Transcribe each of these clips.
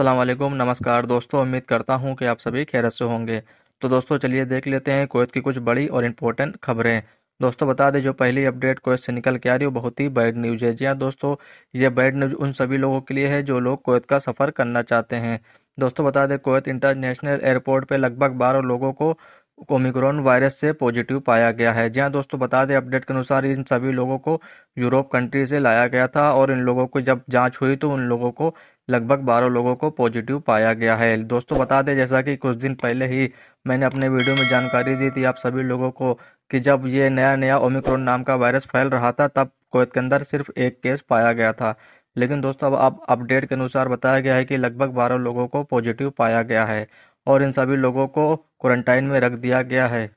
वालेकुम नमस्कार दोस्तों उम्मीद करता हूँ कि आप सभी खैर से होंगे तो दोस्तों चलिए देख लेते हैं कोयत की कुछ बड़ी और इम्पोर्टेंट खबरें दोस्तों बता दें जो पहली अपडेट कोयत से निकल के आ रही है बहुत ही बैड न्यूज़ है जी हाँ दोस्तों ये बैड न्यूज़ उन सभी लोगों के लिए है जो लोग कोयत का सफ़र करना चाहते हैं दोस्तों बता दें कोयत इंटरनेशनल एयरपोर्ट पर लगभग बारह लोगों को ओमिक्रॉन वायरस से पॉजिटिव पाया गया है जी हाँ दोस्तों बता दें अपडेट के अनुसार इन सभी लोगों को यूरोप कंट्री से लाया गया था और इन लोगों को जब जांच हुई तो उन लोगों को लगभग बारह लोगों को पॉजिटिव पाया गया है दोस्तों बता दें जैसा कि कुछ दिन पहले ही मैंने अपने वीडियो में जानकारी दी थी आप सभी लोगों को कि जब ये नया नया ओमिक्रॉन नाम का वायरस फैल रहा था तब कोवैत के अंदर सिर्फ एक केस पाया गया था लेकिन दोस्तों अब आप अपडेट के अनुसार बताया गया है कि लगभग बारह लोगों को पॉजिटिव पाया गया है और इन सभी लोगों को क्वारंटाइन में रख दिया गया है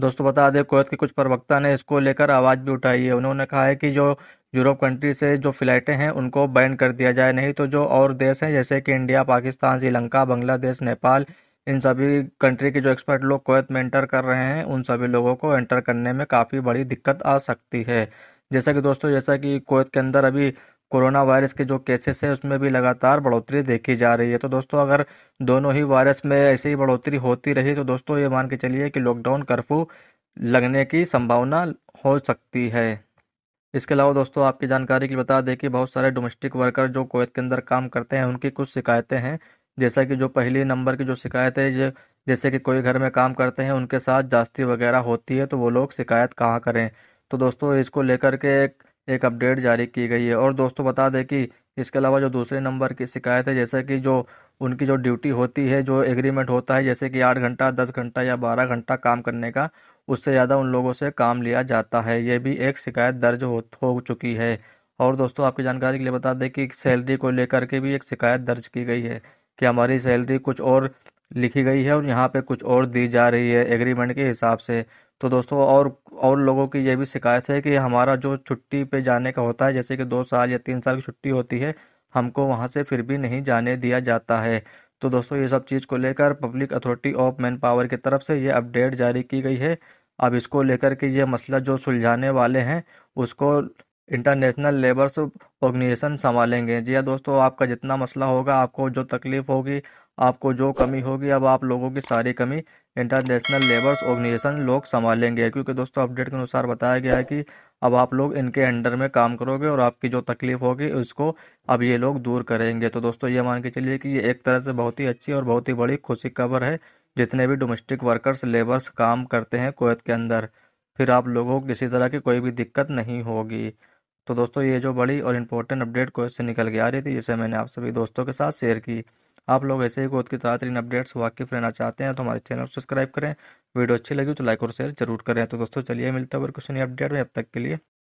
दोस्तों बता दें कोयत के कुछ प्रवक्ता ने इसको लेकर आवाज़ भी उठाई है उन्होंने कहा है कि जो यूरोप कंट्री से जो फ्लाइटें हैं उनको बैन कर दिया जाए नहीं तो जो और देश हैं जैसे कि इंडिया पाकिस्तान श्रीलंका बांग्लादेश नेपाल इन सभी कंट्री के जो एक्सपर्ट लोग कोयत में एंटर कर रहे हैं उन सभी लोगों को एंटर करने में काफ़ी बड़ी दिक्कत आ सकती है जैसा कि दोस्तों जैसा कि कोयत के अंदर अभी कोरोना वायरस के जो केसेस है उसमें भी लगातार बढ़ोतरी देखी जा रही है तो दोस्तों अगर दोनों ही वायरस में ऐसे ही बढ़ोतरी होती रही तो दोस्तों ये मान के चलिए कि लॉकडाउन कर्फ्यू लगने की संभावना हो सकती है इसके अलावा दोस्तों आपकी जानकारी के लिए बता दें कि बहुत सारे डोमेस्टिक वर्कर जो कोयत के अंदर काम करते हैं उनकी कुछ शिकायतें हैं जैसा कि जो पहले नंबर की जो शिकायत है जैसे कि कोई घर में काम करते हैं उनके साथ जास्ती वगैरह होती है तो वो लोग शिकायत कहाँ करें तो दोस्तों इसको लेकर के एक एक अपडेट जारी की गई है और दोस्तों बता दें कि इसके अलावा जो दूसरे नंबर की शिकायत है जैसे कि जो उनकी जो ड्यूटी होती है जो एग्रीमेंट होता है जैसे कि आठ घंटा दस घंटा या बारह घंटा काम करने का उससे ज़्यादा उन लोगों से काम लिया जाता है ये भी एक शिकायत दर्ज हो, हो चुकी है और दोस्तों आपकी जानकारी के लिए बता दें कि सैलरी को लेकर के भी एक शिकायत दर्ज की गई है कि हमारी सैलरी कुछ और लिखी गई है और यहाँ पे कुछ और दी जा रही है एग्रीमेंट के हिसाब से तो दोस्तों और और लोगों की ये भी शिकायत है कि हमारा जो छुट्टी पे जाने का होता है जैसे कि दो साल या तीन साल की छुट्टी होती है हमको वहाँ से फिर भी नहीं जाने दिया जाता है तो दोस्तों ये सब चीज़ को लेकर public authority of manpower की तरफ से ये अपडेट जारी की गई है अब इसको लेकर के ये मसला जो सुलझाने वाले हैं उसको इंटरनेशनल लेबर्स ऑर्गेनाइजेशन संभालेंगे जी हाँ दोस्तों आपका जितना मसला होगा आपको जो तकलीफ़ होगी आपको जो कमी होगी अब आप लोगों की सारी कमी इंटरनेशनल लेबर्स ऑर्गेनाइजेशन लोग संभालेंगे क्योंकि दोस्तों अपडेट के अनुसार बताया गया है कि अब आप लोग इनके अंडर में काम करोगे और आपकी जो तकलीफ होगी उसको अब ये लोग दूर करेंगे तो दोस्तों ये मान के चलिए कि ये एक तरह से बहुत ही अच्छी और बहुत ही बड़ी खुशी खबर है जितने भी डोमेस्टिक वर्कर्स लेबर्स काम करते हैं कोयत के अंदर फिर आप लोगों को किसी तरह की कोई भी दिक्कत नहीं होगी तो दोस्तों ये जो बड़ी और इम्पोर्टेंट अपडेट कोत से निकल के आ रही थी जिसे मैंने आप सभी दोस्तों के साथ शेयर की आप लोग ऐसे ही गोद के ताज़ा तरीन अपडेट्स वाकिफ रहना चाहते हैं तो हमारे चैनल को सब्सक्राइब करें वीडियो अच्छी लगी तो लाइक और शेयर जरूर करें तो दोस्तों चलिए मिलता है और कुछ नई अपडेट में अब तक के लिए